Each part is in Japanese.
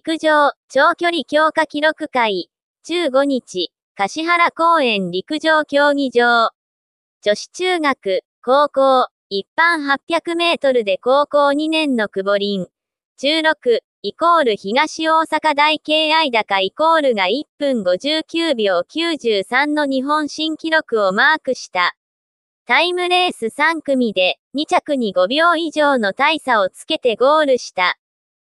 陸上、長距離強化記録会、15日、橿原公園陸上競技場。女子中学、高校、一般800メートルで高校2年の久保林。16、イコール東大阪大敬愛高イコールが1分59秒93の日本新記録をマークした。タイムレース3組で2着に5秒以上の大差をつけてゴールした。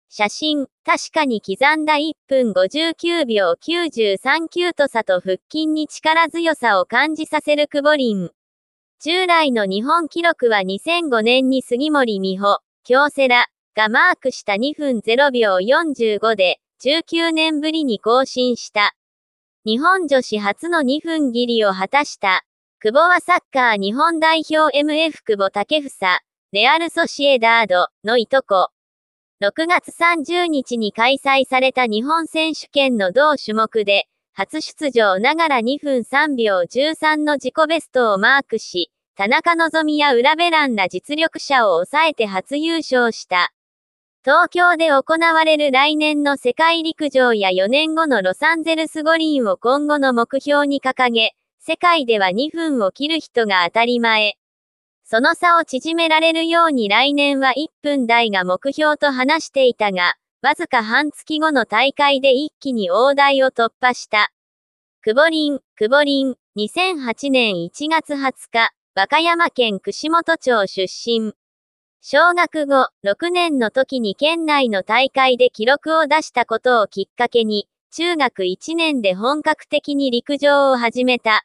写真、確かに刻んだ1分59秒9 3ートさと腹筋に力強さを感じさせる久保林。従来の日本記録は2005年に杉森美穂、京セラがマークした2分0秒45で19年ぶりに更新した。日本女子初の2分切りを果たした。久保はサッカー日本代表 MF 久保武房、レアルソシエダードのいとこ。6月30日に開催された日本選手権の同種目で、初出場ながら2分3秒13の自己ベストをマークし、田中希実や浦ベランら実力者を抑えて初優勝した。東京で行われる来年の世界陸上や4年後のロサンゼルス五輪を今後の目標に掲げ、世界では2分を切る人が当たり前。その差を縮められるように来年は1分台が目標と話していたが、わずか半月後の大会で一気に大台を突破した。くぼりん、くぼりん、2008年1月20日、和歌山県串本町出身。小学後、6年の時に県内の大会で記録を出したことをきっかけに、中学1年で本格的に陸上を始めた。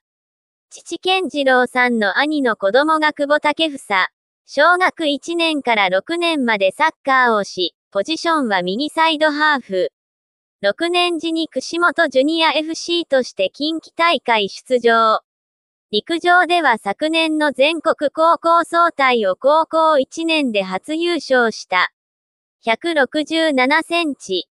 父健次郎さんの兄の子供が久保建房。小学1年から6年までサッカーをし、ポジションは右サイドハーフ。6年時に串本ジュニア FC として近畿大会出場。陸上では昨年の全国高校総体を高校1年で初優勝した。167センチ。